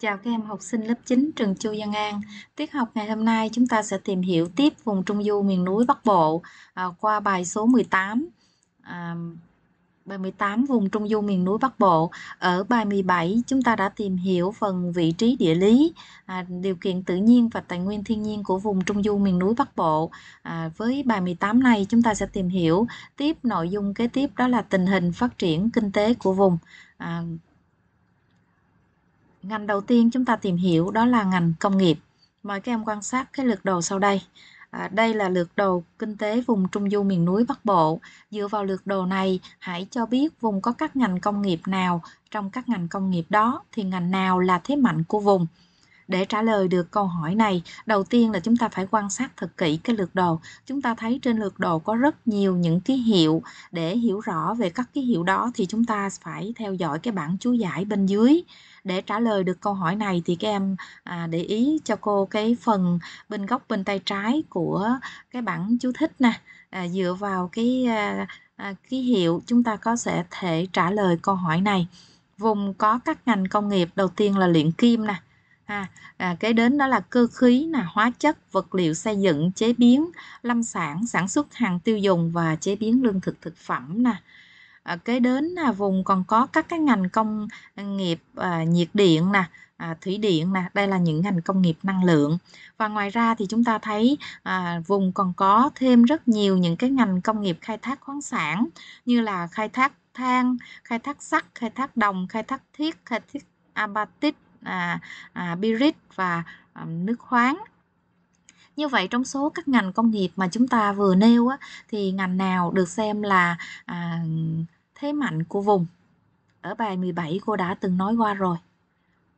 Chào các em học sinh lớp 9 trường Chu Văn An. Tiết học ngày hôm nay chúng ta sẽ tìm hiểu tiếp vùng Trung Du miền núi Bắc Bộ à, qua bài số 18. À, bài 18 vùng Trung Du miền núi Bắc Bộ. Ở bài 17 chúng ta đã tìm hiểu phần vị trí địa lý, à, điều kiện tự nhiên và tài nguyên thiên nhiên của vùng Trung Du miền núi Bắc Bộ. À, với bài 18 này chúng ta sẽ tìm hiểu tiếp nội dung kế tiếp đó là tình hình phát triển kinh tế của vùng. À, Ngành đầu tiên chúng ta tìm hiểu đó là ngành công nghiệp. Mời các em quan sát cái lượt đồ sau đây. À, đây là lượt đồ kinh tế vùng Trung Du miền núi Bắc Bộ. Dựa vào lượt đồ này, hãy cho biết vùng có các ngành công nghiệp nào, trong các ngành công nghiệp đó thì ngành nào là thế mạnh của vùng để trả lời được câu hỏi này đầu tiên là chúng ta phải quan sát thật kỹ cái lượt đồ chúng ta thấy trên lượt đồ có rất nhiều những ký hiệu để hiểu rõ về các ký hiệu đó thì chúng ta phải theo dõi cái bảng chú giải bên dưới để trả lời được câu hỏi này thì các em à, để ý cho cô cái phần bên góc bên tay trái của cái bảng chú thích nè à, dựa vào cái à, ký hiệu chúng ta có sẽ thể trả lời câu hỏi này vùng có các ngành công nghiệp đầu tiên là luyện kim nè ha à, kế đến đó là cơ khí là hóa chất vật liệu xây dựng chế biến lâm sản sản xuất hàng tiêu dùng và chế biến lương thực thực phẩm nè à, kế đến là vùng còn có các cái ngành công nghiệp à, nhiệt điện nè à, thủy điện nè đây là những ngành công nghiệp năng lượng và ngoài ra thì chúng ta thấy à, vùng còn có thêm rất nhiều những cái ngành công nghiệp khai thác khoáng sản như là khai thác than khai thác sắt khai thác đồng khai thác thiết khai thác apatit à, à, Birit và à, nước khoáng như vậy trong số các ngành công nghiệp mà chúng ta vừa nêu á, thì ngành nào được xem là à, thế mạnh của vùng ở bài 17 cô đã từng nói qua rồi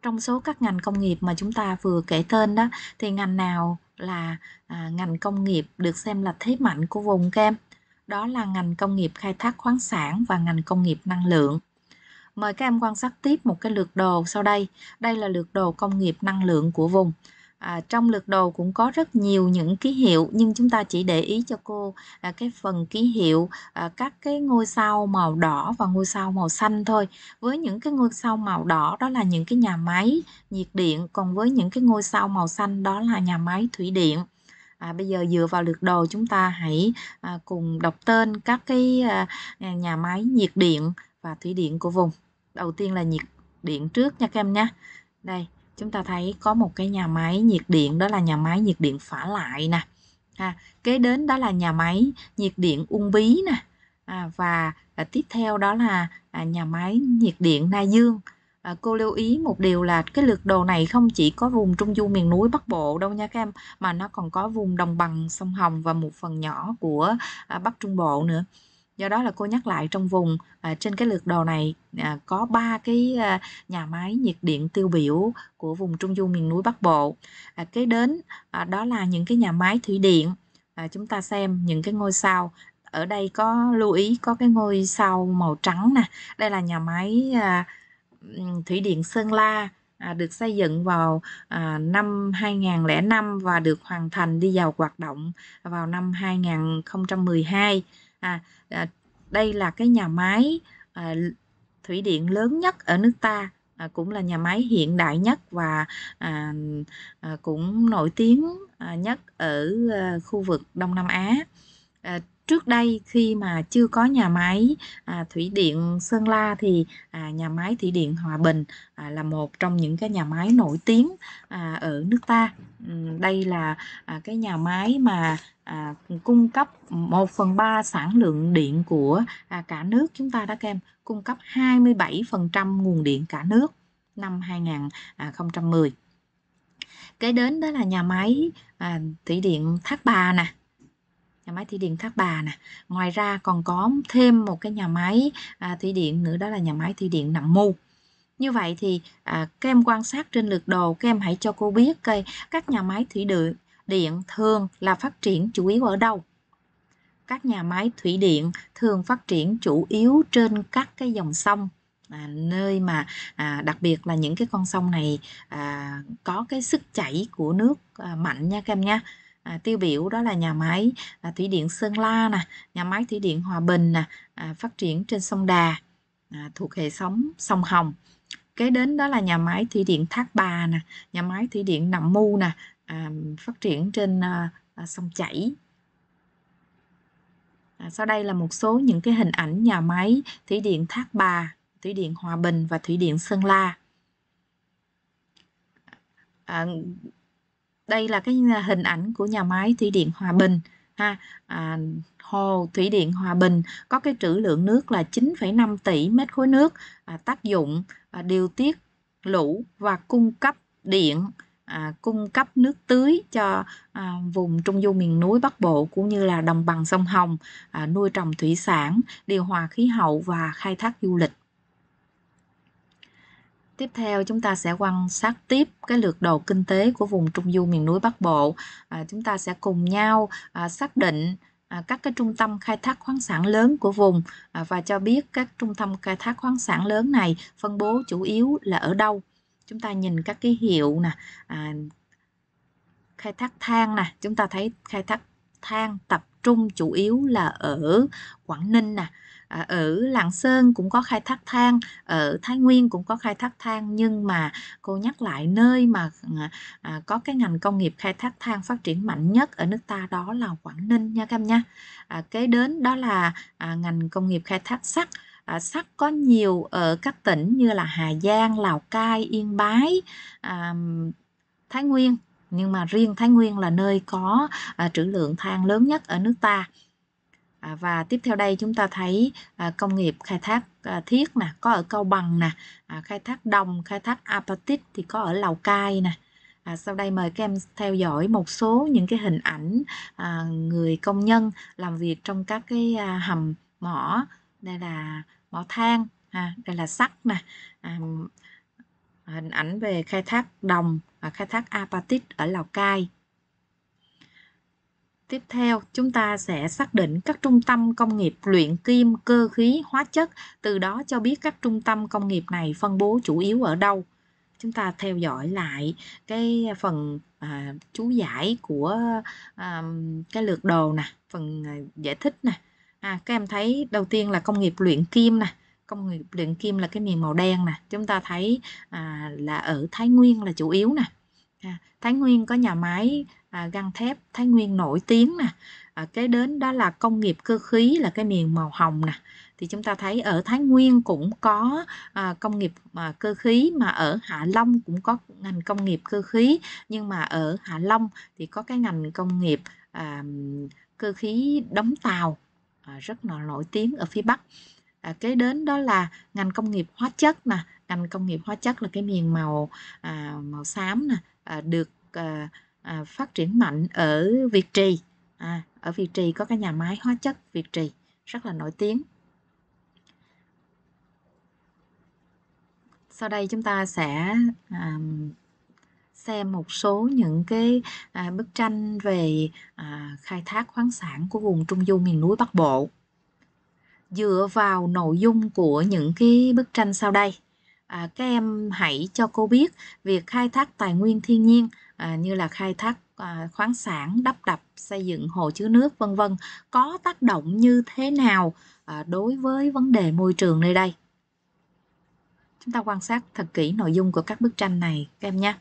trong số các ngành công nghiệp mà chúng ta vừa kể tên đó thì ngành nào là à, ngành công nghiệp được xem là thế mạnh của vùng kem đó là ngành công nghiệp khai thác khoáng sản và ngành công nghiệp năng lượng Mời các em quan sát tiếp một cái lượt đồ sau đây. Đây là lượt đồ công nghiệp năng lượng của vùng. À, trong lượt đồ cũng có rất nhiều những ký hiệu nhưng chúng ta chỉ để ý cho cô à, cái phần ký hiệu à, các cái ngôi sao màu đỏ và ngôi sao màu xanh thôi với những cái ngôi sao màu đỏ đó là những cái nhà máy nhiệt điện còn với những cái ngôi sao màu xanh đó là nhà máy thủy điện à, bây giờ dựa vào lượt đồ chúng ta hãy à, cùng đọc tên các cái à, nhà máy nhiệt điện và thủy điện của vùng đầu tiên là nhiệt điện trước nha các em nhé. đây chúng ta thấy có một cái nhà máy nhiệt điện đó là nhà máy nhiệt điện phả lại nè à, kế đến đó là nhà máy nhiệt điện Ung Bí nè à, và à, tiếp theo đó là à, nhà máy nhiệt điện Na Dương à, cô lưu ý một điều là cái lượt đồ này không chỉ có vùng trung du miền núi bắc bộ đâu nha các em mà nó còn có vùng đồng bằng sông Hồng và một phần nhỏ của à, bắc trung bộ nữa do đó là cô nhắc lại trong vùng à, trên cái lượt đồ này à, có ba cái à, nhà máy nhiệt điện tiêu biểu của vùng trung du miền núi bắc bộ à, kế đến à, đó là những cái nhà máy thủy điện à, chúng ta xem những cái ngôi sao ở đây có lưu ý có cái ngôi sao màu trắng nè đây là nhà máy à, thủy điện sơn la À, được xây dựng vào à, năm 2005 và được hoàn thành đi vào hoạt động vào năm 2012 à, à đây là cái nhà máy à, thủy điện lớn nhất ở nước ta à, cũng là nhà máy hiện đại nhất và à, à, cũng nổi tiếng à, nhất ở à, khu vực Đông Nam Á à, trước đây khi mà chưa có nhà máy à, thủy điện Sơn La thì à, nhà máy thủy điện Hòa Bình à, là một trong những cái nhà máy nổi tiếng à, ở nước ta ừ, đây là à, cái nhà máy mà à, cung cấp 1 phần 3 sản lượng điện của à, cả nước chúng ta đã kem cung cấp 27% nguồn điện cả nước năm 2010 cái đến đó là nhà máy à, thủy điện Thác Bà nè nhà máy thủy điện Thác Bà nè ngoài ra còn có thêm một cái nhà máy à, thủy điện nữa đó là nhà máy thủy điện Nậm Mu như vậy thì à, các em quan sát trên lượt đồ các em hãy cho cô biết cây các nhà máy thủy điện điện thường là phát triển chủ yếu ở đâu các nhà máy thủy điện thường phát triển chủ yếu trên các cái dòng sông à, nơi mà à, đặc biệt là những cái con sông này à, có cái sức chảy của nước à, mạnh nha các em nha à, tiêu biểu đó là nhà máy à, thủy điện Sơn La nè, nhà máy thủy điện Hòa Bình nè, à, phát triển trên sông Đà à, thuộc hệ thống sông Hồng. Kế đến đó là nhà máy thủy điện Thác Bà nè, nhà máy thủy điện Nậm Mu nè, à, phát triển trên à, à sông Chảy. À, sau đây là một số những cái hình ảnh nhà máy thủy điện Thác Bà, thủy điện Hòa Bình và thủy điện Sơn La. À, đây là cái à, hình ảnh của nhà máy thủy điện Hòa Bình ha à, hồ thủy điện Hòa Bình có cái trữ lượng nước là 9,5 tỷ mét khối nước à, tác dụng à, điều tiết lũ và cung cấp điện à, cung cấp nước tưới cho à, vùng trung du miền núi Bắc Bộ cũng như là đồng bằng sông Hồng à, nuôi trồng thủy sản điều hòa khí hậu và khai thác du lịch Tiếp theo chúng ta sẽ quan sát tiếp cái lượt đồ kinh tế của vùng Trung Du miền núi Bắc Bộ. À, chúng ta sẽ cùng nhau à, xác định à, các cái trung tâm khai thác khoáng sản lớn của vùng à, và cho biết các trung tâm khai thác khoáng sản lớn này phân bố chủ yếu là ở đâu. Chúng ta nhìn các cái hiệu nè, à, khai thác than nè, chúng ta thấy khai thác than tập trung chủ yếu là ở Quảng Ninh nè. Ờ, ở Lạng Sơn cũng có khai thác than ở Thái Nguyên cũng có khai thác than nhưng mà cô nhắc lại nơi mà à, à, có cái ngành công nghiệp khai thác than phát triển mạnh nhất ở nước ta đó là Quảng Ninh nha các em nha à, kế đến đó là ngành công nghiệp khai thác sắt sắt có nhiều ở các tỉnh như là Hà Giang Lào Cai Yên Bái Thái Nguyên nhưng mà riêng Thái Nguyên là nơi có trữ lượng than lớn nhất ở nước ta À, và tiếp theo đây chúng ta thấy à, công nghiệp khai thác à, thiết nè có ở Cao Bằng nè khai thác đồng khai thác apatit thì có ở Lào Cai nè sau đây mời các em theo dõi một số những cái hình ảnh người công nhân làm việc trong các cái hầm mỏ đây là mỏ than à, đây là sắt nè hình ảnh về khai thác đồng và khai thác apatit ở Lào Cai Tiếp theo, chúng ta sẽ xác định các trung tâm công nghiệp luyện kim, cơ khí, hóa chất, từ đó cho biết các trung tâm công nghiệp này phân bố chủ yếu ở đâu. Chúng ta theo dõi lại cái phần à, chú giải của à, cái lượt đồ nè, phần à, giải thích nè. À, các em thấy đầu tiên là công nghiệp luyện kim nè, công nghiệp luyện kim là cái miền màu đen nè. Chúng ta thấy à, là ở Thái Nguyên là chủ yếu nè à, Thái Nguyên có nhà máy à, găng thép Thái Nguyên nổi tiếng nè à, cái đến đó là công nghiệp cơ khí là cái miền màu hồng nè thì chúng ta thấy ở Thái Nguyên cũng có à, công nghiệp à, cơ khí mà ở Hạ Long cũng có ngành công nghiệp cơ khí nhưng mà ở Hạ Long thì có cái ngành công nghiệp à, cơ khí đóng tàu à, rất là nổi tiếng ở phía Bắc à, kế đến đó là ngành công nghiệp hóa chất nè ngành công nghiệp hóa chất là cái miền màu à, màu xám nè à, được à, à, phát triển mạnh ở Việt Trì à, ở Việt Trì có cái nhà máy hóa chất Việt Trì rất là nổi tiếng sau đây chúng ta sẽ à, xem một số những cái à, bức tranh về à, khai thác khoáng sản của vùng trung du miền núi bắc bộ dựa vào nội dung của những cái bức tranh sau đây à, các em hãy cho cô biết việc khai thác tài nguyên thiên nhiên à, như là khai thác à, khoáng sản đắp đập xây dựng hồ chứa nước vân vân có tác động như thế nào à, đối với vấn đề môi trường nơi đây chúng ta quan sát thật kỹ nội dung của các bức tranh này các em nhé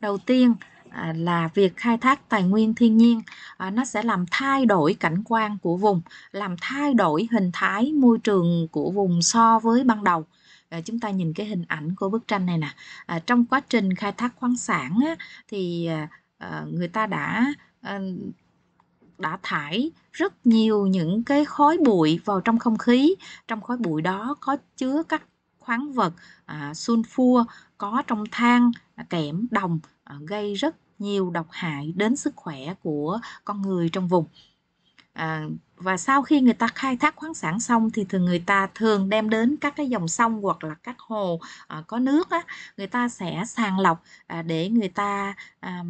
đầu tiên à, là việc khai thác tài nguyên thiên nhiên à, nó sẽ làm thay đổi cảnh quan của vùng làm thay đổi hình thái môi trường của vùng so với ban đầu À, chúng ta nhìn cái hình ảnh của bức tranh này nè à, trong quá trình khai thác khoáng sản thì à, người ta đã đã thải rất nhiều những cái khói bụi vào trong không khí trong khói bụi đó có chứa các khoáng vật sunfua có trong than kẽm đồng gây rất nhiều độc hại đến sức khỏe của con người trong vùng à, và sau khi người ta khai thác khoáng sản xong thì thường người ta thường đem đến các cái dòng sông hoặc là các hồ à, có nước á, người ta sẽ sàng lọc à, để người ta à,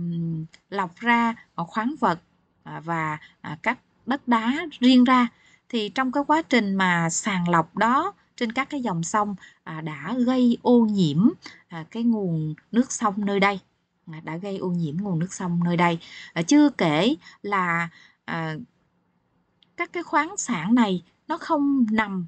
lọc ra khoáng vật à, và à, các đất đá riêng ra thì trong cái quá trình mà sàng lọc đó trên các cái dòng sông à, đã gây ô nhiễm à, cái nguồn nước sông nơi đây à, đã gây ô nhiễm nguồn nước sông nơi đây à, chưa kể là à, các cái khoáng sản này nó không nằm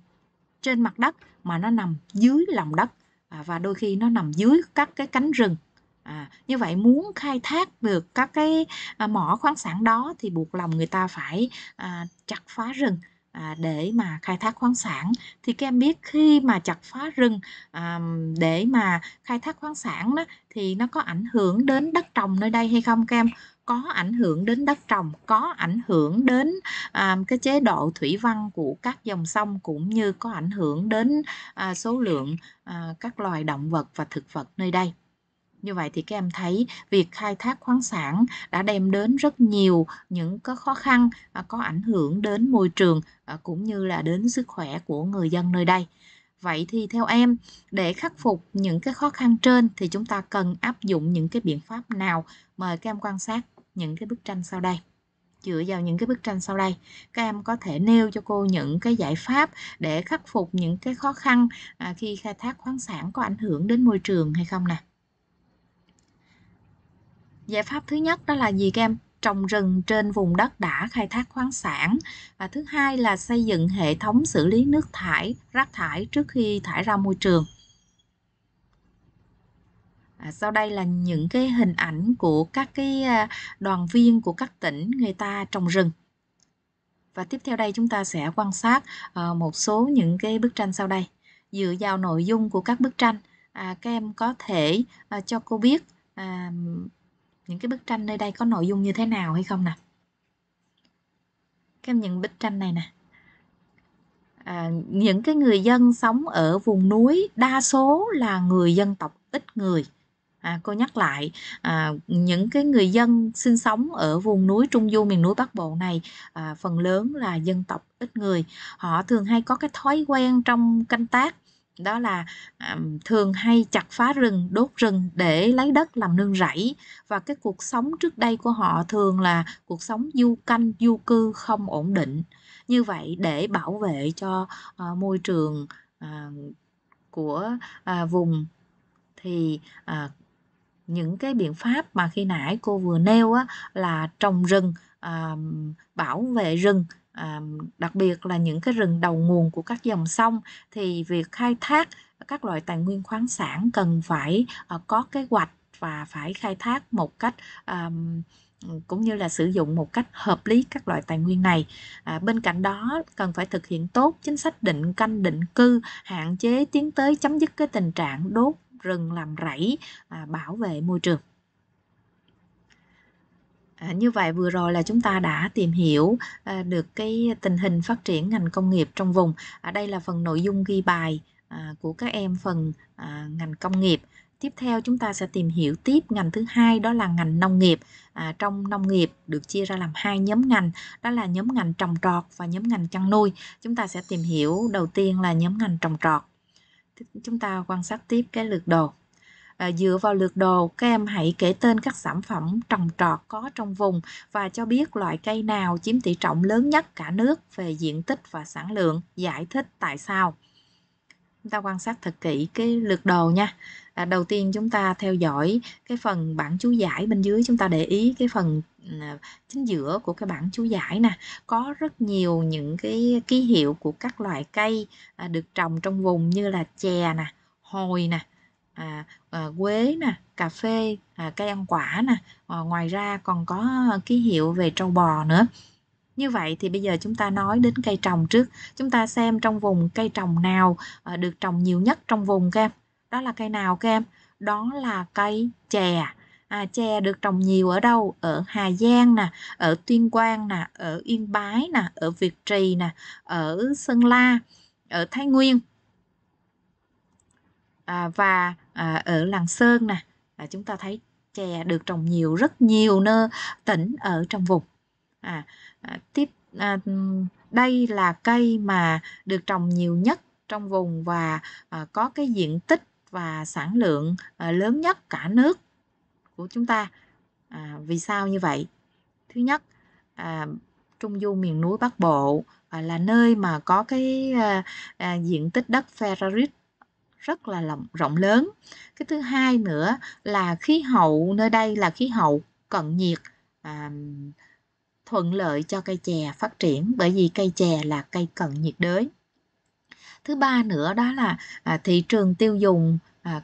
trên mặt đất mà nó nằm dưới lòng đất à, và đôi khi nó nằm dưới các cái cánh rừng à, như vậy muốn khai thác được các cái à, mỏ khoáng sản đó thì buộc lòng người ta phải à, chặt phá rừng À, để mà khai thác khoáng sản thì các em biết khi mà chặt phá rừng à, để mà khai thác khoáng sản đó thì nó có ảnh hưởng đến đất trồng nơi đây hay không các em có ảnh hưởng đến đất trồng có ảnh hưởng đến à, cái chế độ thủy văn của các dòng sông cũng như có ảnh hưởng đến à, số lượng à, các loài động vật và thực vật nơi đây như vậy thì các em thấy việc khai thác khoáng sản đã đem đến rất nhiều những cái khó khăn à, có ảnh hưởng đến môi trường à, cũng như là đến sức khỏe của người dân nơi đây vậy thì theo em để khắc phục những cái khó khăn trên thì chúng ta cần áp dụng những cái biện pháp nào mời các em quan sát những cái bức tranh sau đây dựa vào những cái bức tranh sau đây các em có thể nêu cho cô những cái giải pháp để khắc phục những cái khó khăn à, khi khai thác khoáng sản có ảnh hưởng đến môi trường hay không nè giải pháp thứ nhất đó là gì các em trồng rừng trên vùng đất đã khai thác khoáng sản và thứ hai là xây dựng hệ thống xử lý nước thải rác thải trước khi thải ra môi trường À, sau đây là những cái hình ảnh của các cái à, đoàn viên của các tỉnh người ta trồng rừng. Và tiếp theo đây chúng ta sẽ quan sát ờ, một số những cái bức tranh sau đây. Dựa vào nội dung của các bức tranh, à, các em có thể à, cho cô biết à, những cái bức tranh nơi đây có nội dung như thế nào hay không nè. Các em nhận bức tranh này nè. À, những cái người dân sống ở vùng núi đa số là người dân tộc ít người À, cô nhắc lại à, những cái người dân sinh sống ở vùng núi trung du miền núi bắc bộ này à, phần lớn là dân tộc ít người họ thường hay có cái thói quen trong canh tác đó là à, thường hay chặt phá rừng đốt rừng để lấy đất làm nương rẫy và cái cuộc sống trước đây của họ thường là cuộc sống du canh du cư không ổn định như vậy để bảo vệ cho à, môi trường à, của à, vùng thì à, những cái biện pháp mà khi nãy cô vừa nêu á, là trồng rừng à, bảo vệ rừng à, đặc biệt là những cái rừng đầu nguồn của các dòng sông thì việc khai thác các loại tài nguyên khoáng sản cần phải à, có kế hoạch và phải khai thác một cách à, cũng như là sử dụng một cách hợp lý các loại tài nguyên này. À, bên cạnh đó cần phải thực hiện tốt chính sách định canh định cư, hạn chế tiến tới chấm dứt cái tình trạng đốt rừng làm rẫy à, bảo vệ môi trường À, như vậy vừa rồi là chúng ta đã tìm hiểu à, được cái tình hình phát triển ngành công nghiệp trong vùng. À, đây là phần nội dung ghi bài à, của các em phần à, ngành công nghiệp. Tiếp theo chúng ta sẽ tìm hiểu tiếp ngành thứ hai đó là ngành nông nghiệp. À, trong nông nghiệp được chia ra làm hai nhóm ngành, đó là nhóm ngành trồng trọt và nhóm ngành chăn nuôi. Chúng ta sẽ tìm hiểu đầu tiên là nhóm ngành trồng trọt chúng ta quan sát tiếp cái lượt đồ à, dựa vào lượt đồ các em hãy kể tên các sản phẩm trồng trọt có trong vùng và cho biết loại cây nào chiếm tỷ trọng lớn nhất cả nước về diện tích và sản lượng giải thích tại sao chúng ta quan sát thật kỹ cái lượt đồ nha à, đầu tiên chúng ta theo dõi cái phần bản chú giải bên dưới chúng ta để ý cái phần à, chính giữa của cái bản chú giải nè có rất nhiều những cái ký hiệu của các loại cây à, được trồng trong vùng như là chè nè hồi nè à, à, quế nè cà phê à, cây ăn quả nè à, ngoài ra còn có ký hiệu về trâu bò nữa như vậy thì bây giờ chúng ta nói đến cây trồng trước chúng ta xem trong vùng cây trồng nào à, được trồng nhiều nhất trong vùng các em đó là cây nào các em đó là cây chè à, chè được trồng nhiều ở đâu ở Hà Giang nè ở Tuyên Quang nè ở Yên Bái nè ở Việt Trì nè ở Sơn La ở Thái Nguyên à, và à, ở làng Sơn nè à, chúng ta thấy chè được trồng nhiều rất nhiều nơi tỉnh ở trong vùng à, à, tiếp à, đây là cây mà được trồng nhiều nhất trong vùng và à, có cái diện tích và sản lượng ờ, lớn nhất cả nước của chúng ta à, vì sao như vậy thứ nhất à, trung du miền núi bắc bộ à, là nơi mà có cái à, à, diện tích đất ferrit rất là rộng, rộng lớn cái thứ hai nữa là khí hậu nơi đây là khí hậu cận nhiệt à, thuận lợi cho cây chè phát triển bởi vì cây chè là cây cận nhiệt đới thứ ba nữa đó là à, thị trường tiêu dùng à,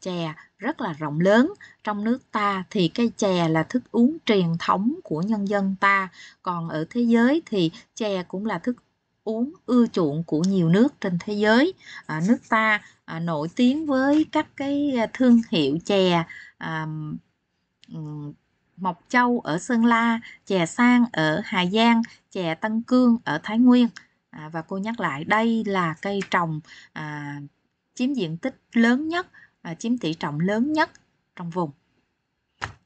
chè rất là rộng lớn trong nước ta thì cây chè là thức uống truyền thống của nhân dân ta còn ở thế giới thì chè cũng là thức uống ưa chuộng của nhiều nước trên thế giới à, nước ta à, nổi tiếng với các cái à, thương hiệu chè à, ừ, mộc châu ở sơn la chè sang ở hà giang chè tân cương ở thái nguyên à, và cô nhắc lại đây là cây trồng à, chiếm diện tích lớn nhất à, chiếm tỷ trọng lớn nhất trong vùng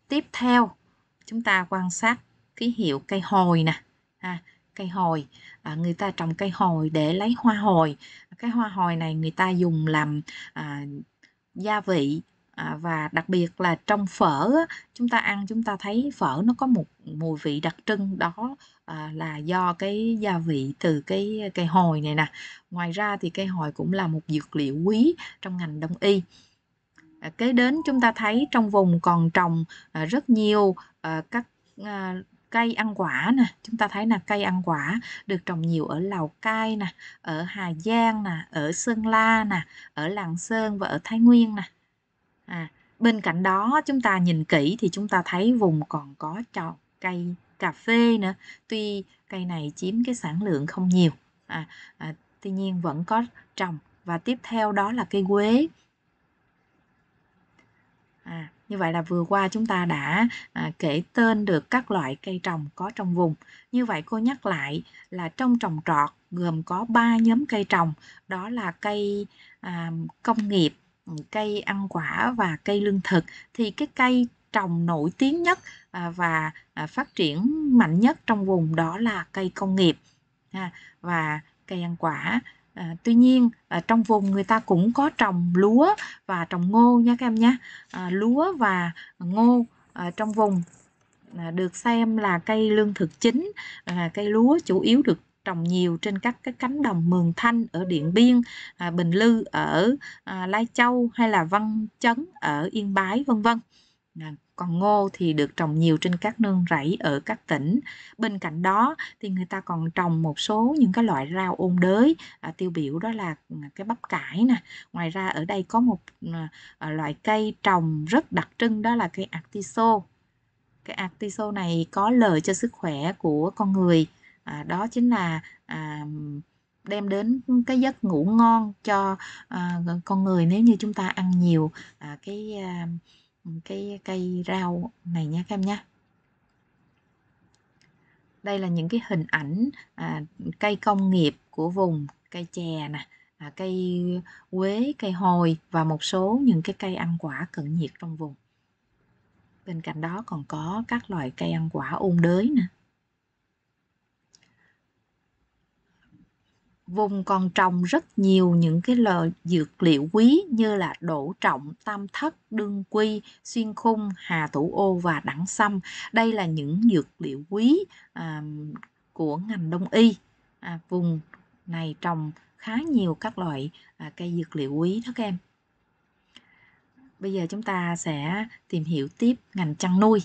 tiếp theo chúng ta quan sát ký hiệu cây hồi nè à, cây hồi à, người ta trồng cây hồi để lấy hoa hồi cái hoa hồi này người ta dùng làm à, gia vị à, và đặc biệt là trong phở chúng ta ăn chúng ta thấy phở nó có một mùi vị đặc trưng đó À, là do cái gia vị từ cái cây hồi này nè ngoài ra thì cây hồi cũng là một dược liệu quý trong ngành đông y à, kế đến chúng ta thấy trong vùng còn trồng à, rất nhiều à, các cây ăn quả nè chúng ta thấy là cây ăn quả được trồng nhiều ở lào cai nè ở hà giang nè ở sơn la nè ở lạng sơn và ở thái nguyên nè à, bên cạnh đó chúng ta nhìn kỹ thì chúng ta thấy vùng còn có trồng cây cà phê nữa tuy cây này chiếm cái sản lượng không nhiều à, à, tuy nhiên vẫn có trồng và tiếp theo đó là cây quế à, như vậy là vừa qua chúng ta đã à, kể tên được các loại cây trồng có trong vùng như vậy cô nhắc lại là trong trồng trọt gồm có 3 nhóm cây trồng đó là cây à, công nghiệp cây ăn quả và cây lương thực thì cái cây trồng nổi tiếng nhất à, và à, phát triển mạnh nhất trong vùng đó là cây công nghiệp và cây ăn quả à, tuy nhiên trong vùng người ta cũng có trồng lúa và trồng ngô nha các em nhé lúa và ngô trong vùng được xem là cây lương thực chính cây lúa chủ yếu được trồng nhiều trên các cái cánh đồng Mường Thanh ở Điện Biên, Bình Lư ở Lai Châu hay là Văn Chấn ở Yên Bái vân vân còn ngô thì được trồng nhiều trên các nương rẫy ở các tỉnh bên cạnh đó thì người ta còn trồng một số những cái loại rau ôn đới à, tiêu biểu đó là ừ, cái bắp cải nè ngoài ra ở đây có một ừ, à, loại cây trồng rất đặc trưng đó là cây artiso cái artiso này có lợi cho sức khỏe của con người à, đó chính là à, đem đến cái giấc ngủ ngon cho à, con người nếu như chúng ta ăn nhiều à, cái à, cái cây rau này nha các em nhé đây là những cái hình ảnh à, cây công nghiệp của vùng cây chè nè à, cây quế cây hồi và một số những cái cây ăn quả cận nhiệt trong vùng bên cạnh đó còn có các loại cây ăn quả ôn đới nè vùng còn trồng rất nhiều những cái lợi dược liệu quý như là đổ trọng, tam thất, đương quy, xuyên khung, hà thủ ô và đẳng sâm. Đây là những dược liệu quý à, của ngành đông y. À, vùng này trồng khá nhiều các loại à, cây dược liệu quý đó các em. Bây giờ chúng ta sẽ tìm hiểu tiếp ngành chăn nuôi.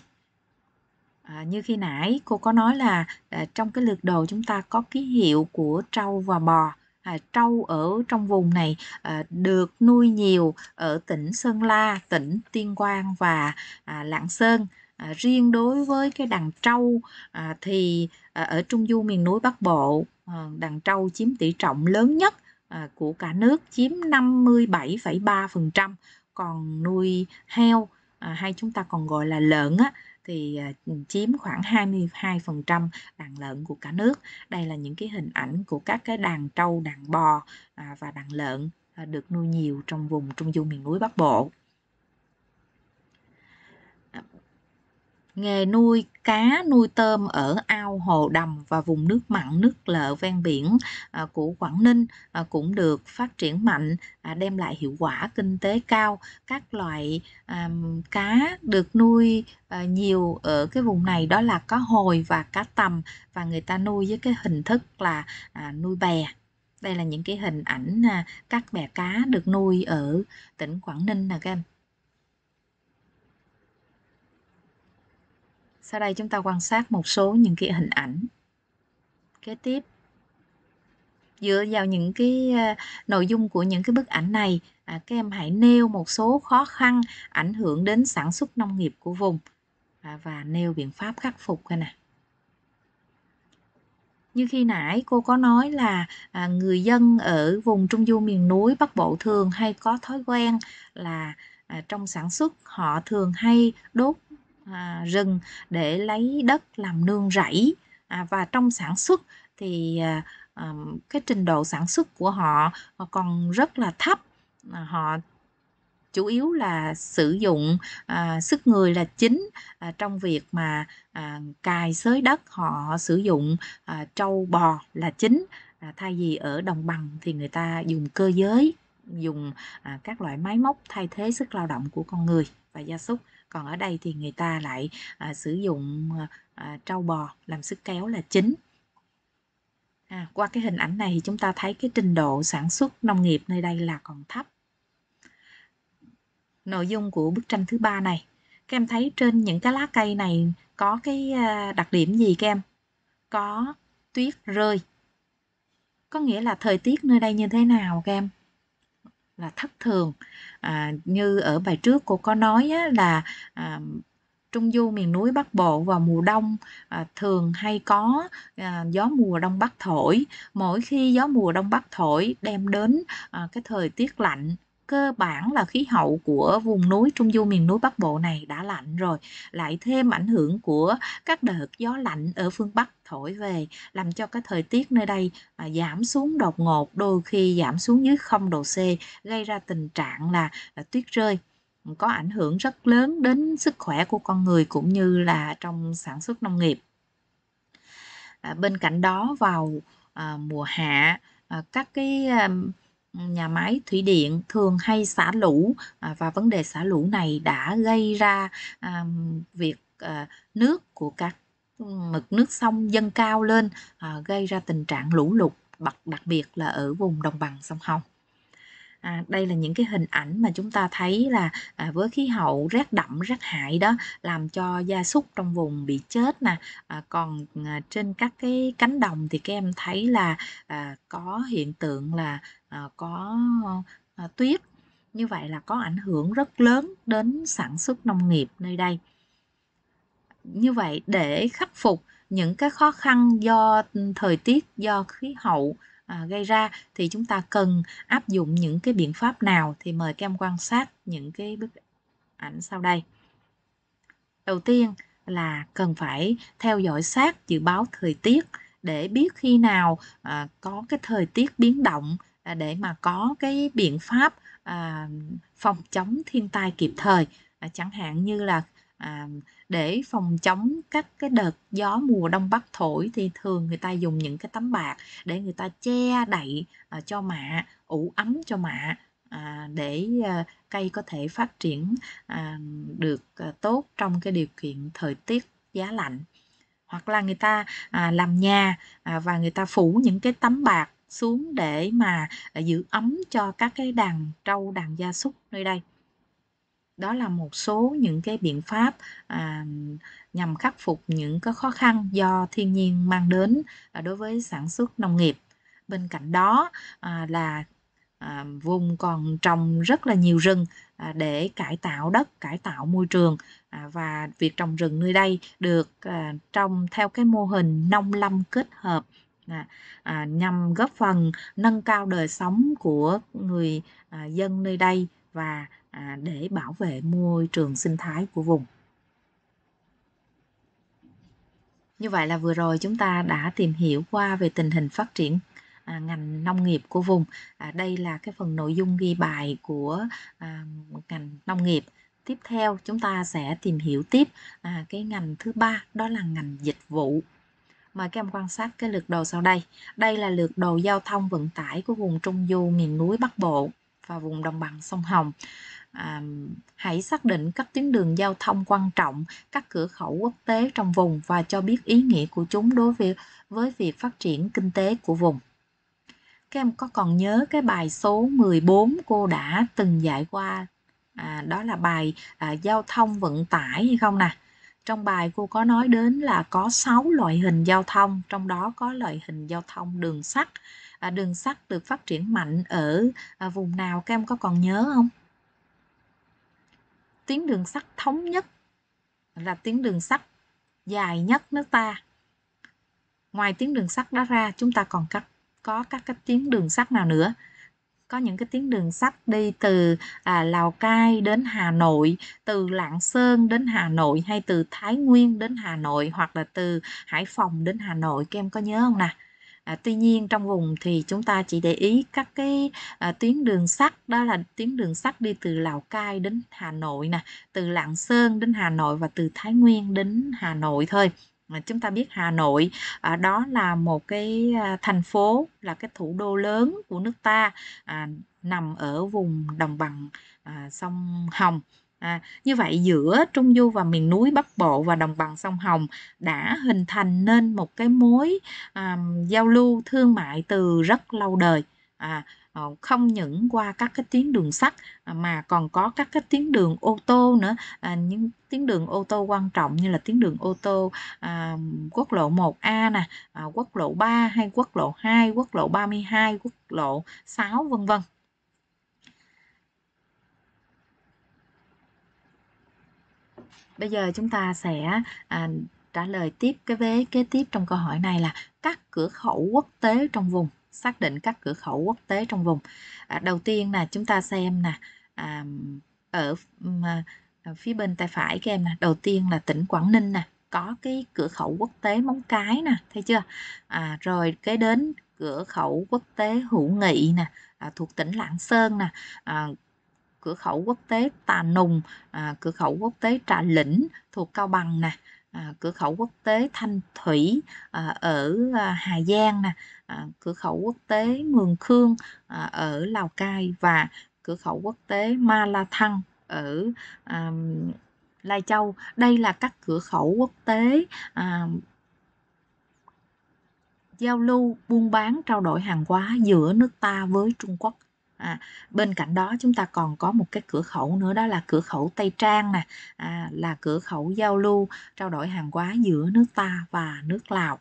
À, như khi nãy cô có nói là à, trong cái lượt đồ chúng ta có ký hiệu của trâu và bò. À, trâu ở trong vùng này à, được nuôi nhiều ở tỉnh Sơn La, tỉnh Tuyên Quang và à, Lạng Sơn. À, riêng đối với cái đàn trâu à, thì à, ở Trung Du miền núi Bắc Bộ, à, đàn trâu chiếm tỷ trọng lớn nhất à, của cả nước chiếm 57,3%, còn nuôi heo à, hay chúng ta còn gọi là lợn á, thì à, chiếm khoảng 22% đàn lợn của cả nước. Đây là những cái hình ảnh của các cái đàn trâu, đàn bò à, và đàn lợn à, được nuôi nhiều trong vùng trung du miền núi Bắc Bộ. nghề nuôi cá nuôi tôm ở ao hồ đầm và vùng nước mặn nước lợ ven biển à, của Quảng Ninh à, cũng được phát triển mạnh à, đem lại hiệu quả kinh tế cao các loại cá được nuôi nhiều ở cái vùng này đó là cá hồi và cá tầm và người ta nuôi với cái hình thức là nuôi bè đây là những cái hình ảnh các bè cá được nuôi ở tỉnh Quảng Ninh nè các em Sau đây chúng ta quan sát một số những cái hình ảnh. Kế tiếp, dựa vào những cái à, nội dung của những cái bức ảnh này, à, các em hãy nêu một số khó khăn ảnh hưởng đến sản xuất nông nghiệp của vùng à, và nêu biện pháp khắc phục coi nè như khi nãy cô có nói là người dân ở vùng trung du miền núi bắc bộ thường hay có thói quen là trong sản xuất họ thường hay đốt à, rừng để lấy đất làm nương rẫy à, và trong sản xuất thì à, à, cái trình độ sản xuất của họ còn rất là thấp à, họ chủ yếu là sử dụng à, sức người là chính à, trong việc mà à, cài xới đất họ sử dụng à, trâu bò là chính à, thay vì ở đồng bằng thì người ta dùng cơ giới dùng à, các loại máy móc thay thế sức lao động của con người và gia súc còn ở đây thì người ta lại à, sử dụng à, à, trâu bò làm sức kéo là chính à, qua cái hình ảnh này thì chúng ta thấy cái trình độ sản xuất nông nghiệp nơi đây là còn thấp nội dung của bức tranh thứ ba này các em thấy trên những cái lá cây này có cái à, đặc điểm gì các em có tuyết rơi có nghĩa là thời tiết nơi đây như thế nào các em là thất thường à, như ở bài trước cô có nói á, là à, trung du miền núi bắc bộ vào mùa đông à, thường hay có à, gió mùa đông bắc thổi mỗi khi gió mùa đông bắc thổi đem đến à, cái thời tiết lạnh cơ bản là khí hậu của vùng núi trung du miền núi bắc bộ này đã lạnh rồi lại thêm ảnh hưởng của các đợt gió lạnh ở phương bắc thổi về làm cho cái thời tiết nơi đây mà giảm xuống đột ngột đôi khi giảm xuống dưới 0 độ C gây ra tình trạng là, là tuyết rơi có ảnh hưởng rất lớn đến sức khỏe của con người cũng như là trong sản xuất nông nghiệp à, bên cạnh đó vào à, mùa hạ à, các cái à, nhà máy thủy điện thường hay xả lũ à, và vấn đề xả lũ này đã gây ra à, việc à, nước của các mực nước sông dâng cao lên gây ra tình trạng lũ lụt đặc biệt là ở vùng đồng bằng sông Hồng À, đây là những cái hình ảnh mà chúng ta thấy là à, với khí hậu rét đậm rét hại đó làm cho gia súc trong vùng bị chết nè à, còn à, trên các cái cánh đồng thì các em thấy là à, có hiện tượng là à, có à, tuyết như vậy là có ảnh hưởng rất lớn đến sản xuất nông nghiệp nơi đây như vậy để khắc phục những cái khó khăn do thời tiết do khí hậu À, gây ra thì chúng ta cần áp dụng những cái biện pháp nào thì mời các em quan sát những cái bức ảnh sau đây đầu tiên là cần phải theo dõi sát dự báo thời tiết để biết khi nào à, có cái thời tiết biến động à, để mà có cái biện pháp à, phòng chống thiên tai kịp thời à, chẳng hạn như là à, để phòng chống các cái đợt gió mùa đông bắc thổi thì thường người ta dùng những cái tấm bạc để người ta che đậy à, cho mạ ủ ấm cho mạ à, để à, cây có thể phát triển à, được à, tốt trong cái điều kiện thời tiết giá lạnh hoặc là người ta à, làm nhà à, và người ta phủ những cái tấm bạc xuống để mà à, giữ ấm cho các cái đàn trâu đàn gia súc nơi đây đó là một số những cái biện pháp à, nhằm khắc phục những cái khó khăn do thiên nhiên mang đến à, đối với sản xuất nông nghiệp bên cạnh đó à, là à, vùng còn trồng rất là nhiều rừng à, để cải tạo đất cải tạo môi trường à, và việc trồng rừng nơi đây được à, trồng theo cái mô hình nông lâm kết hợp à, à, nhằm góp phần nâng cao đời sống của người à, dân nơi đây và À, để bảo vệ môi trường sinh thái của vùng như vậy là vừa rồi chúng ta đã tìm hiểu qua về tình hình phát triển À, ngành nông nghiệp của vùng à, đây là cái phần nội dung ghi bài của à, ngành nông nghiệp tiếp theo chúng ta sẽ tìm hiểu tiếp à, cái ngành thứ ba đó là ngành dịch vụ mời các em quan sát cái lượt đồ sau đây đây là lượt đồ giao thông vận tải của vùng trung du miền núi bắc bộ và vùng đồng bằng sông hồng à, hãy xác định các tuyến đường giao thông quan trọng các cửa khẩu quốc tế trong vùng và cho biết ý nghĩa của chúng đối với với việc phát triển kinh tế của vùng các em có còn nhớ cái bài số 14 cô đã từng dạy qua à, đó là bài à, giao thông vận tải hay không nè trong bài cô có nói đến là có 6 loại hình giao thông trong đó có loại hình giao thông đường sắt à, đường sắt được phát triển mạnh ở à, vùng nào các em có còn nhớ không tuyến đường sắt thống nhất là tuyến đường sắt dài nhất nước ta ngoài tuyến đường sắt đó ra chúng ta còn các có các cái tuyến đường sắt nào nữa có những cái tuyến đường sắt đi từ à, Lào Cai đến Hà Nội, từ Lạng Sơn đến Hà Nội hay từ Thái Nguyên đến Hà Nội hoặc là từ Hải Phòng đến Hà Nội các em có nhớ không nè? à, tuy nhiên trong vùng thì chúng ta chỉ để ý các cái à, tuyến đường sắt đó là tuyến đường sắt đi từ lào cai đến hà nội nè từ lạng sơn đến hà nội và từ thái nguyên đến hà nội thôi à, chúng ta biết Hà Nội à, đó là một cái à, thành phố là cái thủ đô lớn của nước ta à, nằm ở vùng đồng bằng à, sông Hồng À, như vậy giữa Trung Du và miền núi Bắc Bộ và đồng bằng sông Hồng đã hình thành nên một cái mối à, giao lưu thương mại từ rất lâu đời. À, ờ, không những qua các cái tuyến đường sắt à, mà còn có các cái tuyến đường ô tô nữa à, những tuyến đường ô tô quan trọng như là tuyến đường ô tô à, quốc lộ 1A nè à, quốc lộ 3 hay quốc lộ 2 quốc lộ 32 quốc lộ 6 vân vân bây giờ chúng ta sẽ à, trả lời tiếp cái vế kế tiếp trong câu hỏi này là các cửa khẩu quốc tế trong vùng xác định các cửa khẩu quốc tế trong vùng à, đầu tiên là chúng ta xem nè à, ở à, à, phía bên tay phải các em nè đầu tiên là tỉnh Quảng Ninh nè có cái cửa khẩu quốc tế Móng Cái nè thấy chưa à, rồi cái đến cửa khẩu quốc tế Hữu Nghị nè à, thuộc tỉnh Lạng Sơn nè à, cửa khẩu quốc tế Tà Nùng, à, cửa khẩu quốc tế Trà Lĩnh thuộc Cao Bằng nè, à, cửa khẩu quốc tế Thanh Thủy à, ở à, Hà Giang nè, à, cửa khẩu quốc tế Mường Khương à, ở Lào Cai và cửa khẩu quốc tế Ma La Thăng ở à, Lai Châu. Đây là các cửa khẩu quốc tế à, giao lưu buôn bán trao đổi hàng hóa giữa nước ta với Trung Quốc à, bên cạnh đó chúng ta còn có một cái cửa khẩu nữa đó là cửa khẩu Tây Trang nè à, là cửa khẩu giao lưu trao đổi hàng hóa giữa nước ta và nước Lào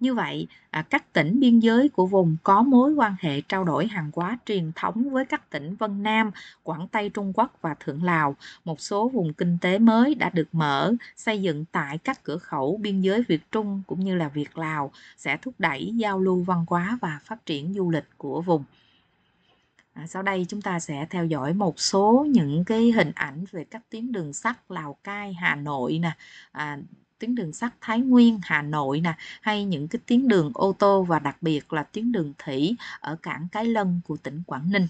như vậy à, các tỉnh biên giới của vùng có mối quan hệ trao đổi hàng hóa truyền thống với các tỉnh vân nam quảng tây trung quốc và thượng lào một số vùng kinh tế mới đã được mở xây dựng tại các cửa khẩu biên giới việt trung cũng như là việt lào sẽ thúc đẩy giao lưu văn hóa và phát triển du lịch của vùng À, sau đây chúng ta sẽ theo dõi một số những cái hình ảnh về các tuyến đường sắt Lào Cai, Hà Nội nè, à, tuyến đường sắt Thái Nguyên, Hà Nội nè, hay những cái tuyến đường ô tô và đặc biệt là tuyến đường thủy ở cảng Cái Lân của tỉnh Quảng Ninh.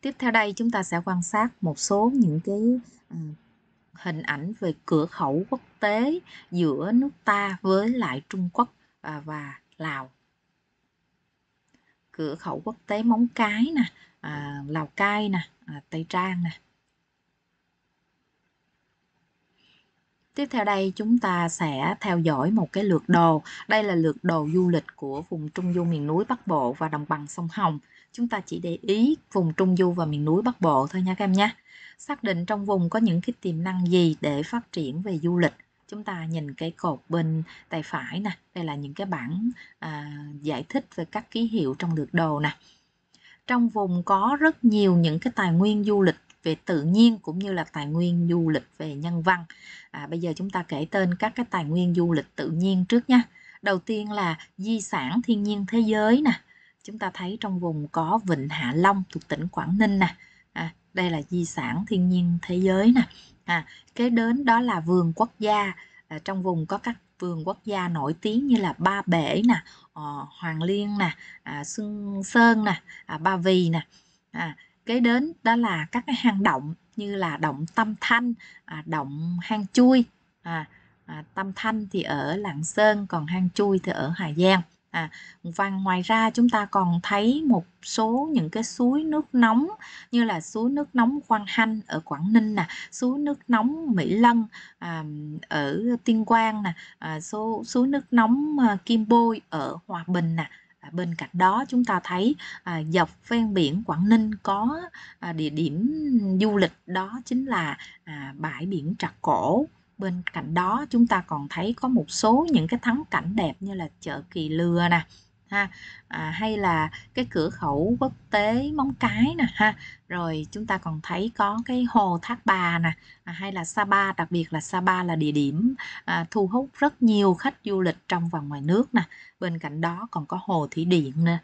Tiếp theo đây chúng ta sẽ quan sát một số những cái à, hình ảnh về cửa khẩu quốc tế giữa nước ta với lại Trung Quốc à, và Lào cửa khẩu quốc tế Móng Cái nè à, Lào Cai nè à, Tây Trang nè Tiếp theo đây chúng ta sẽ theo dõi một cái lượt đồ. Đây là lượt đồ du lịch của vùng Trung Du miền núi Bắc Bộ và đồng bằng sông Hồng. Chúng ta chỉ để ý vùng Trung Du và miền núi Bắc Bộ thôi nha các em nhé. Xác định trong vùng có những cái tiềm năng gì để phát triển về du lịch chúng ta nhìn cái cột bên tay phải nè đây là những cái bảng à, giải thích về các ký hiệu trong lượt đồ nè trong vùng có rất nhiều những cái tài nguyên du lịch về tự nhiên cũng như là tài nguyên du lịch về nhân văn à, bây giờ chúng ta kể tên các cái tài nguyên du lịch tự nhiên trước nha đầu tiên là di sản thiên nhiên thế giới nè chúng ta thấy trong vùng có vịnh hạ long thuộc tỉnh quảng ninh nè đây là di sản thiên nhiên thế giới nè à, kế đến đó là vườn quốc gia à, trong vùng có các vườn quốc gia nổi tiếng như là ba bể nè à, hoàng liên nè à, xuân sơn nè à, ba vì nè à, kế đến đó là các cái hang động như là động tâm thanh à, động hang chui à, à, tâm thanh thì ở lạng sơn còn hang chui thì ở hà giang à, và ngoài ra chúng ta còn thấy một số những cái suối nước nóng như là suối nước nóng Quang Hanh ở Quảng Ninh nè suối nước nóng Mỹ Lân à, ở Tuyên Quang nè à, số suối nước nóng à, Kim Bôi ở Hòa Bình nè À, bên cạnh đó chúng ta thấy à, dọc ven biển Quảng Ninh có à, địa điểm du lịch đó chính là à, bãi biển Trà Cổ bên cạnh đó chúng ta còn thấy có một số những cái thắng cảnh đẹp như là chợ kỳ lừa nè ha à, hay là cái cửa khẩu quốc tế móng cái nè ha rồi chúng ta còn thấy có cái hồ thác bà nè à, hay là sapa đặc biệt là sapa là địa điểm à, thu hút rất nhiều khách du lịch trong và ngoài nước nè bên cạnh đó còn có hồ thủy điện nè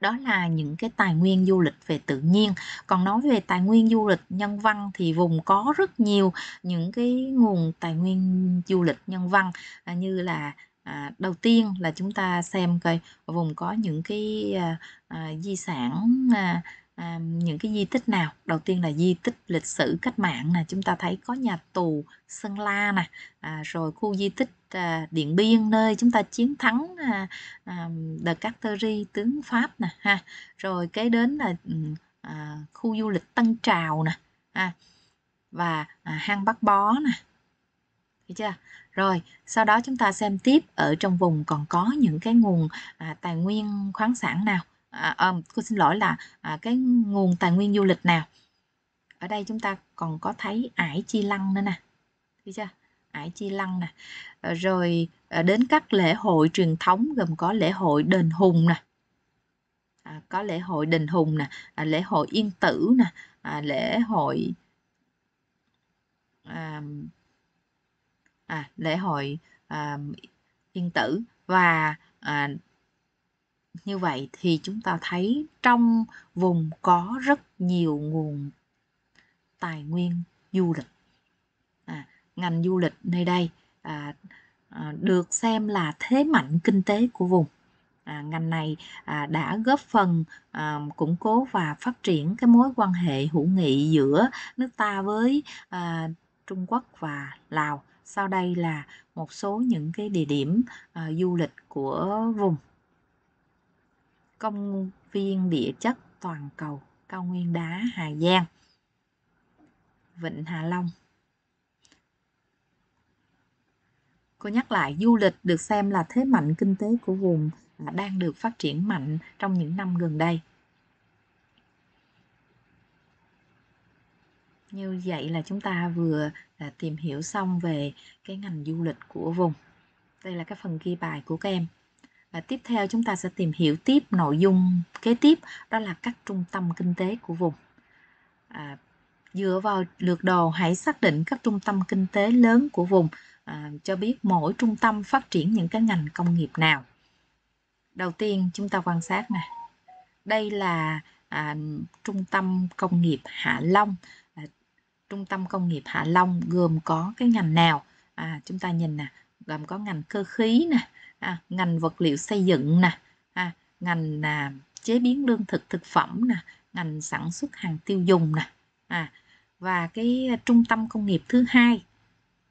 đó là những cái tài nguyên du lịch về tự nhiên còn nói về tài nguyên du lịch nhân văn thì vùng có rất nhiều những cái nguồn tài nguyên du lịch nhân văn à, như là à, đầu tiên là chúng ta xem coi vùng có những cái à, à, di sản à, à, những cái di tích nào đầu tiên là di tích lịch sử cách mạng nè chúng ta thấy có nhà tù Sơn La nè à, rồi khu di tích à, Điện Biên nơi chúng ta chiến thắng à, à, The Carteri tướng Pháp nè ha rồi kế đến là ừ, à, khu du lịch Tân Trào nè à, và à, hang Bắc Bó nè Thấy chưa? Rồi, sau đó chúng ta xem tiếp ở trong vùng còn có những cái nguồn à, tài nguyên khoáng sản nào à, à, cô xin lỗi là à, cái nguồn tài nguyên du lịch nào ở đây chúng ta còn có thấy ải chi lăng nữa nè thấy chưa ải chi lăng nè ờ, rồi ờ, đến các lễ hội truyền thống gồm có lễ hội đền hùng nè à, có lễ hội đền hùng nè à, lễ hội yên tử nè à, lễ hội à, à, lễ hội à, yên tử và à, như vậy thì chúng ta thấy trong vùng có rất nhiều nguồn tài nguyên du lịch à, ngành du lịch nơi đây à, à, được xem là thế mạnh kinh tế của vùng à, ngành này à, đã góp phần à, củng cố và phát triển cái mối quan hệ hữu nghị giữa nước ta với à, Trung Quốc và Lào sau đây là một số những cái địa điểm à, du lịch của vùng công viên địa chất toàn cầu cao nguyên đá Hà Giang Vịnh Hạ Long Cô nhắc lại, du lịch được xem là thế mạnh kinh tế của vùng đang được phát triển mạnh trong những năm gần đây. Như vậy là chúng ta vừa à, tìm hiểu xong về cái ngành du lịch của vùng. Đây là cái phần ghi bài của các em và tiếp theo chúng ta sẽ tìm hiểu tiếp nội dung kế tiếp đó là các trung tâm kinh tế của vùng à, dựa vào lược đồ hãy xác định các trung tâm kinh tế lớn của vùng à, cho biết mỗi trung tâm phát triển những cái ngành công nghiệp nào đầu tiên chúng ta quan sát nè đây là à, trung tâm công nghiệp hạ long à, trung tâm công nghiệp hạ long gồm có cái ngành nào à, chúng ta nhìn nè gồm có ngành cơ khí nè à, ngành vật liệu xây dựng nè à, ngành à, chế biến lương thực thực phẩm nè ngành sản xuất hàng tiêu dùng nè à, và cái trung tâm công nghiệp thứ hai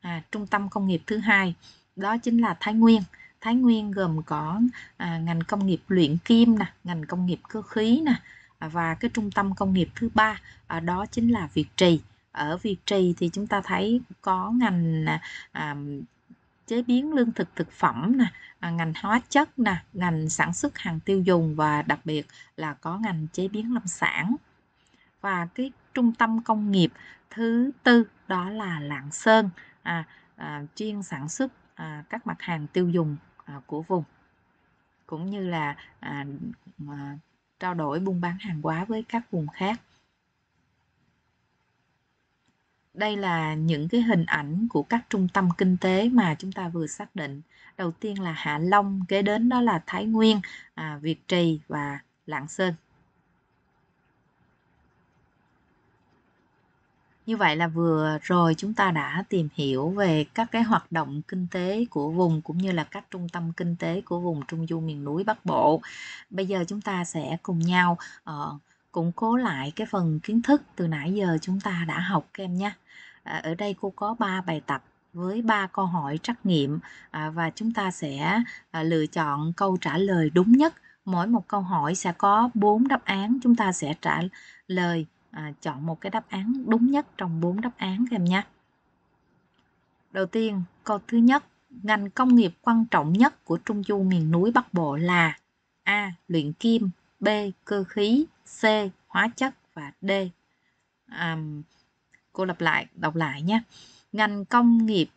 à, trung tâm công nghiệp thứ hai đó chính là Thái Nguyên Thái Nguyên gồm có à, ngành công nghiệp luyện kim nè ngành công nghiệp cơ khí nè và cái trung tâm công nghiệp thứ ba à, đó chính là Việt Trì ở Việt Trì thì chúng ta thấy có ngành à, à chế biến lương thực thực phẩm nè à, ngành hóa chất nè ngành sản xuất hàng tiêu dùng và đặc biệt là có ngành chế biến lâm sản và cái trung tâm công nghiệp thứ tư đó là lạng sơn à, à, chuyên sản xuất à, các mặt hàng tiêu dùng à, của vùng cũng như là à, à, trao đổi buôn bán hàng hóa với các vùng khác đây là những cái hình ảnh của các trung tâm kinh tế mà chúng ta vừa xác định đầu tiên là hạ long kế đến đó là thái nguyên à, việt trì và lạng sơn như vậy là vừa rồi chúng ta đã tìm hiểu về các cái hoạt động kinh tế của vùng cũng như là các trung tâm kinh tế của vùng trung du miền núi bắc bộ bây giờ chúng ta sẽ cùng nhau uh, củng cố lại cái phần kiến thức từ nãy giờ chúng ta đã học các em nhé à, ở đây cô có 3 bài tập với ba câu hỏi trắc nghiệm à, và chúng ta sẽ à, lựa chọn câu trả lời đúng nhất mỗi một câu hỏi sẽ có 4 đáp án chúng ta sẽ trả lời chọn một cái đáp án đúng nhất trong 4 đáp án các em nhé đầu tiên câu thứ nhất ngành công nghiệp quan trọng nhất của trung du miền núi bắc bộ là a luyện kim b cơ khí C hóa chất và D à, cô lặp lại đọc lại nhé ngành công nghiệp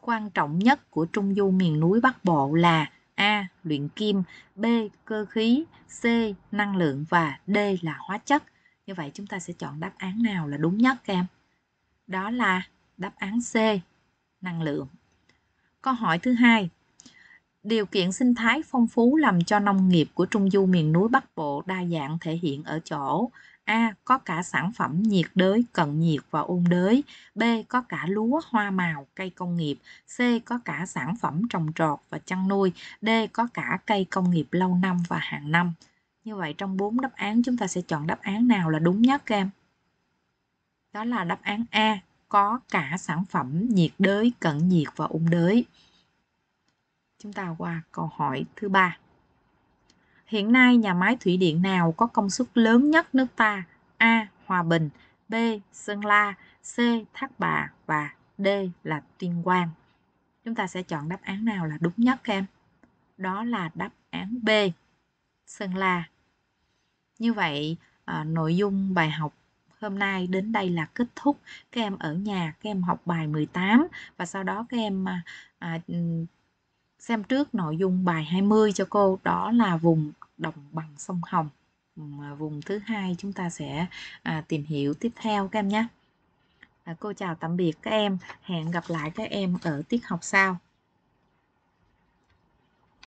quan trọng nhất của trung du miền núi bắc bộ là a luyện kim b cơ khí c năng lượng và d là hóa chất như vậy chúng ta sẽ chọn đáp án nào là đúng nhất em đó là đáp án c năng lượng câu hỏi thứ hai Điều kiện sinh thái phong phú làm cho nông nghiệp của Trung Du miền núi Bắc Bộ đa dạng thể hiện ở chỗ A. Có cả sản phẩm nhiệt đới, cận nhiệt và ôn đới. B. Có cả lúa, hoa màu, cây công nghiệp. C. Có cả sản phẩm trồng trọt và chăn nuôi. D. Có cả cây công nghiệp lâu năm và hàng năm. Như vậy trong bốn đáp án chúng ta sẽ chọn đáp án nào là đúng nhất em? Đó là đáp án A, có cả sản phẩm nhiệt đới, cận nhiệt và ôn đới. Chúng ta qua câu hỏi thứ ba. Hiện nay nhà máy thủy điện nào có công suất lớn nhất nước ta? A. Hòa Bình, B. Sơn La, C. Thác Bà và D là Tuyên Quang. Chúng ta sẽ chọn đáp án nào là đúng nhất em? Đó là đáp án B. Sơn La. Như vậy à, nội dung bài học hôm nay đến đây là kết thúc. Các em ở nhà các em học bài 18 và sau đó các em à, à xem trước nội dung bài 20 cho cô đó là vùng đồng bằng sông Hồng ừ, vùng thứ hai chúng ta sẽ à, tìm hiểu tiếp theo các em nhé à, cô chào tạm biệt các em hẹn gặp lại các em ở tiết học sau